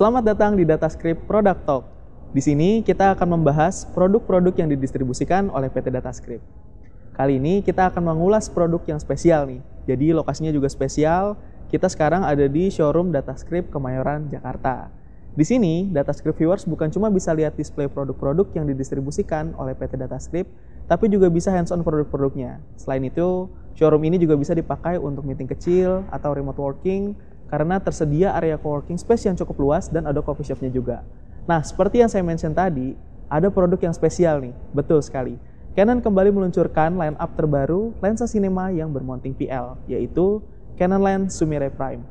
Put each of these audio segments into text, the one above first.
Selamat datang di DataScript Product Talk. Di sini kita akan membahas produk-produk yang didistribusikan oleh PT DataScript. Kali ini kita akan mengulas produk yang spesial nih. Jadi lokasinya juga spesial. Kita sekarang ada di showroom DataScript Kemayoran, Jakarta. Di sini, DataScript viewers bukan cuma bisa lihat display produk-produk yang didistribusikan oleh PT DataScript, tapi juga bisa hands-on produk-produknya. Selain itu, showroom ini juga bisa dipakai untuk meeting kecil atau remote working, karena tersedia area co-working space yang cukup luas dan ada coffee shopnya juga. Nah, seperti yang saya mention tadi, ada produk yang spesial nih, betul sekali. Canon kembali meluncurkan line up terbaru lensa cinema yang bermounting PL, yaitu Canon Lens Sumire Prime.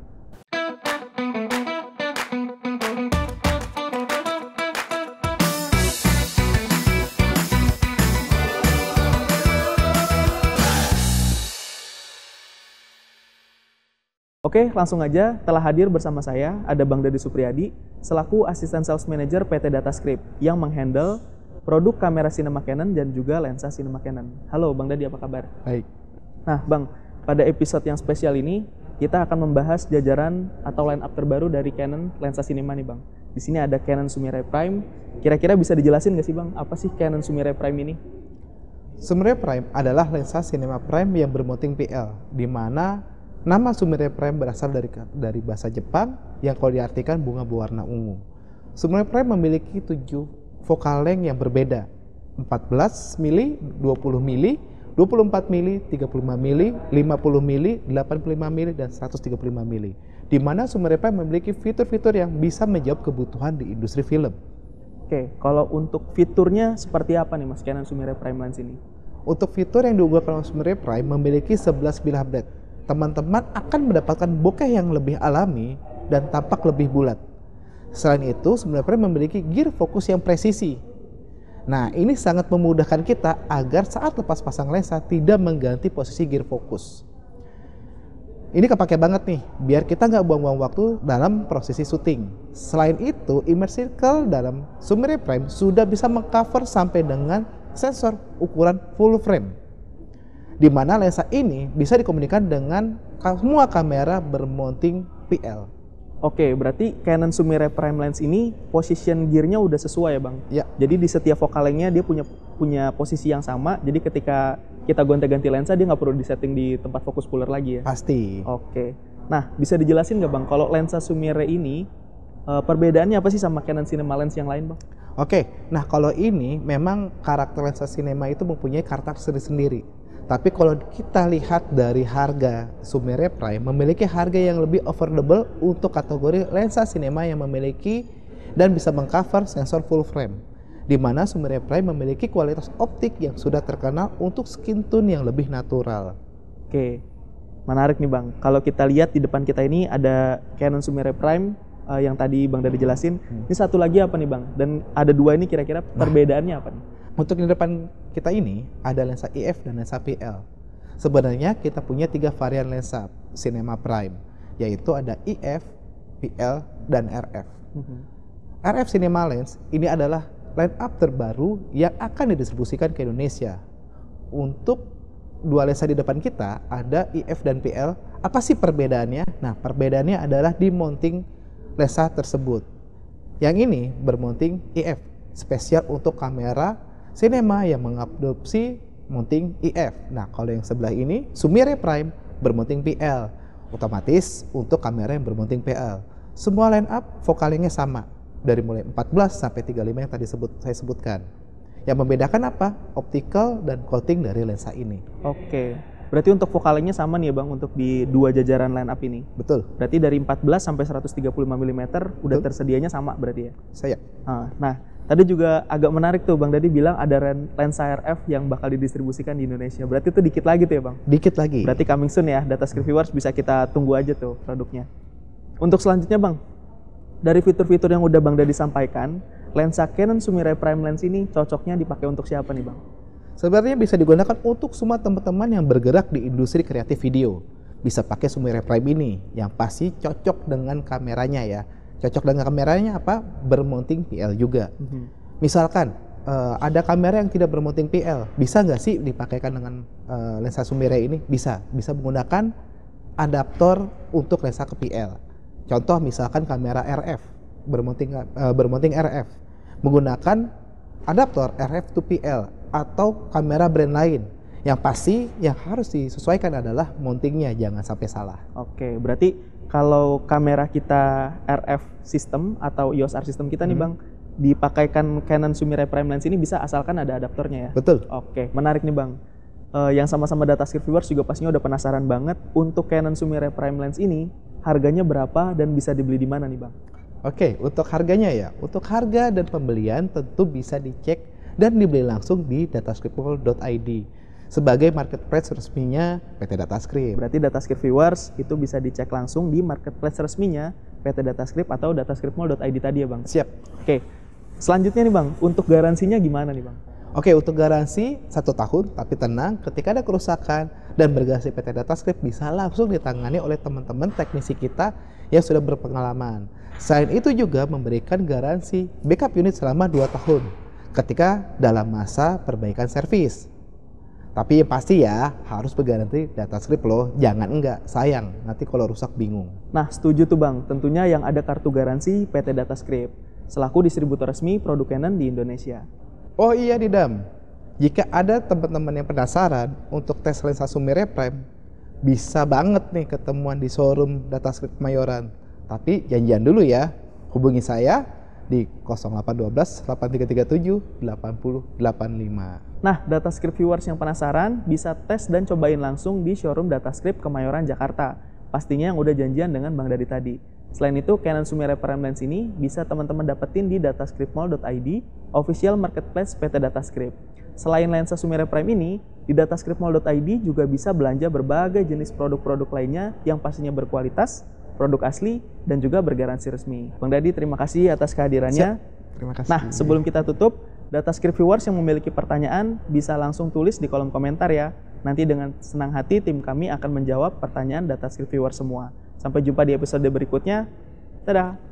Oke, langsung aja telah hadir bersama saya ada Bang Dedi Supriyadi selaku asisten sales manager PT Datascript yang menghandle produk kamera Cinema Canon dan juga lensa Cinema Canon. Halo Bang Dedi, apa kabar? Baik. Nah, Bang, pada episode yang spesial ini kita akan membahas jajaran atau line up terbaru dari Canon lensa cinema nih, Bang. Di sini ada Canon Sumire Prime. Kira-kira bisa dijelasin nggak sih, Bang, apa sih Canon Sumire Prime ini? Sumire Prime adalah lensa cinema prime yang bermoting PL, di mana Nama Sumire Prime berasal dari dari bahasa Jepang yang kalau diartikan bunga berwarna ungu. Sumire Prime memiliki tujuh vokal length yang berbeda. 14 mili, 20 mili, 24 mili, 35 mili, 50 mili, 85 mili, dan 135 mili. Di mana Sumire Prime memiliki fitur-fitur yang bisa menjawab kebutuhan di industri film. Oke, kalau untuk fiturnya seperti apa nih Mas Canon Sumire Prime Lens ini? Untuk fitur yang diunggulkan oleh Sumire Prime memiliki 11 bilah blade teman-teman akan mendapatkan bokeh yang lebih alami dan tampak lebih bulat. Selain itu, sebenarnya memiliki gear fokus yang presisi. Nah, ini sangat memudahkan kita agar saat lepas pasang lensa tidak mengganti posisi gear fokus. Ini kepake banget nih, biar kita nggak buang-buang waktu dalam prosesi syuting. Selain itu, Immersive Circle dalam Sumire Prime sudah bisa mengcover sampai dengan sensor ukuran full frame di mana lensa ini bisa dikomunikasikan dengan semua kamera bermounting PL. Oke, berarti Canon Sumire Prime Lens ini position gearnya udah sesuai ya bang. Ya. Jadi di setiap focal fokalengnya dia punya punya posisi yang sama. Jadi ketika kita gonta-ganti lensa dia nggak perlu disetting di tempat fokus puller lagi ya. Pasti. Oke. Nah, bisa dijelasin nggak bang kalau lensa Sumire ini eh, perbedaannya apa sih sama Canon Cinema Lens yang lain bang? Oke, nah kalau ini memang karakter lensa cinema itu mempunyai karakter sendiri-sendiri tapi kalau kita lihat dari harga Sumire Prime memiliki harga yang lebih affordable untuk kategori lensa sinema yang memiliki dan bisa mengcover sensor full frame. Di mana Prime memiliki kualitas optik yang sudah terkenal untuk skin tone yang lebih natural. Oke. Menarik nih Bang. Kalau kita lihat di depan kita ini ada Canon Sumire Prime uh, yang tadi Bang dari jelasin. Hmm. Ini satu lagi apa nih Bang? Dan ada dua ini kira-kira nah. perbedaannya apa nih? Untuk di depan kita ini ada lensa IF e dan lensa PL. Sebenarnya kita punya tiga varian lensa Cinema Prime, yaitu ada IF, e PL, dan RF. Mhm. RF Cinema Lens ini adalah line up terbaru yang akan didistribusikan ke Indonesia. Untuk dua lensa di depan kita ada IF e dan PL. Apa sih perbedaannya? Nah, perbedaannya adalah di mounting lensa tersebut. Yang ini bermounting IF, spesial untuk kamera Cinema yang mengadopsi mounting IF. Nah, kalau yang sebelah ini Sumire Prime bermounting PL, otomatis untuk kamera yang bermounting PL. Semua line up vokalingnya sama dari mulai 14 sampai 35 yang tadi sebut saya sebutkan. Yang membedakan apa? Optical dan coating dari lensa ini. Oke. Berarti untuk vokalnya sama nih ya Bang untuk di dua jajaran line up ini. Betul. Berarti dari 14 sampai 135 mm udah Betul. tersedianya sama berarti ya. Saya. Ah, nah, Tadi juga agak menarik tuh Bang Dadi bilang ada lensa RF yang bakal didistribusikan di Indonesia. Berarti itu dikit lagi tuh ya Bang? Dikit lagi. Berarti coming soon ya, data script viewers bisa kita tunggu aja tuh produknya. Untuk selanjutnya Bang, dari fitur-fitur yang udah Bang Dadi sampaikan, lensa Canon Sumire Prime Lens ini cocoknya dipakai untuk siapa nih Bang? Sebenarnya bisa digunakan untuk semua teman-teman yang bergerak di industri kreatif video. Bisa pakai Sumire Prime ini, yang pasti cocok dengan kameranya ya cocok dengan kameranya apa bermounting PL juga hmm. misalkan uh, ada kamera yang tidak bermounting PL bisa nggak sih dipakaikan dengan uh, lensa sumire ini bisa bisa menggunakan adaptor untuk lensa ke PL contoh misalkan kamera RF bermounting uh, eh, bermounting RF menggunakan adaptor RF to PL atau kamera brand lain yang pasti yang harus disesuaikan adalah mountingnya jangan sampai salah. Oke, berarti kalau kamera kita RF system atau EOS R system kita hmm. nih mhm. Bang dipakaikan Canon Sumire Prime Lens ini bisa asalkan ada adaptornya ya. Betul. Oke, menarik nih Bang. Uh, yang sama-sama data script viewers juga pastinya udah penasaran banget untuk Canon Sumire Prime Lens ini harganya berapa dan bisa dibeli di mana nih Bang? Oke, untuk harganya ya. Untuk harga dan pembelian tentu bisa dicek dan dibeli langsung di datascriptable.id sebagai marketplace resminya PT Datascript. Berarti Datascript viewers itu bisa dicek langsung di marketplace resminya PT Datascript atau datascriptmall.id tadi ya Bang. Siap. Oke. Selanjutnya nih Bang, untuk garansinya gimana nih Bang? Oke, untuk garansi satu tahun, tapi tenang, ketika ada kerusakan dan bergasi PT Datascript bisa langsung ditangani oleh teman-teman teknisi kita yang sudah berpengalaman. Selain itu juga memberikan garansi backup unit selama 2 tahun ketika dalam masa perbaikan servis. Tapi ya pasti ya harus berganti data script loh, jangan enggak, sayang nanti kalau rusak bingung. Nah setuju tuh Bang, tentunya yang ada kartu garansi PT Data Script selaku distributor resmi produk Canon di Indonesia. Oh iya Didam, jika ada teman-teman yang penasaran untuk tes lensa sumi Prime, bisa banget nih ketemuan di showroom Data Script Mayoran. Tapi janjian dulu ya, hubungi saya di 0812 8337 8085. Nah, DataScript viewers yang penasaran bisa tes dan cobain langsung di showroom DataScript Kemayoran Jakarta. Pastinya yang udah janjian dengan Bang Dari tadi. Selain itu, Canon sumire Reference Lens ini bisa teman-teman dapetin di datascriptmall.id, official marketplace PT Datascript. Selain lensa Sumire Prime ini, di datascriptmall.id juga bisa belanja berbagai jenis produk-produk lainnya yang pastinya berkualitas produk asli dan juga bergaransi resmi. Bang Dadi, terima kasih atas kehadirannya. Siap. Terima kasih. Nah, sebelum kita tutup, data script viewers yang memiliki pertanyaan bisa langsung tulis di kolom komentar ya. Nanti dengan senang hati tim kami akan menjawab pertanyaan data script viewers semua. Sampai jumpa di episode berikutnya. Dadah.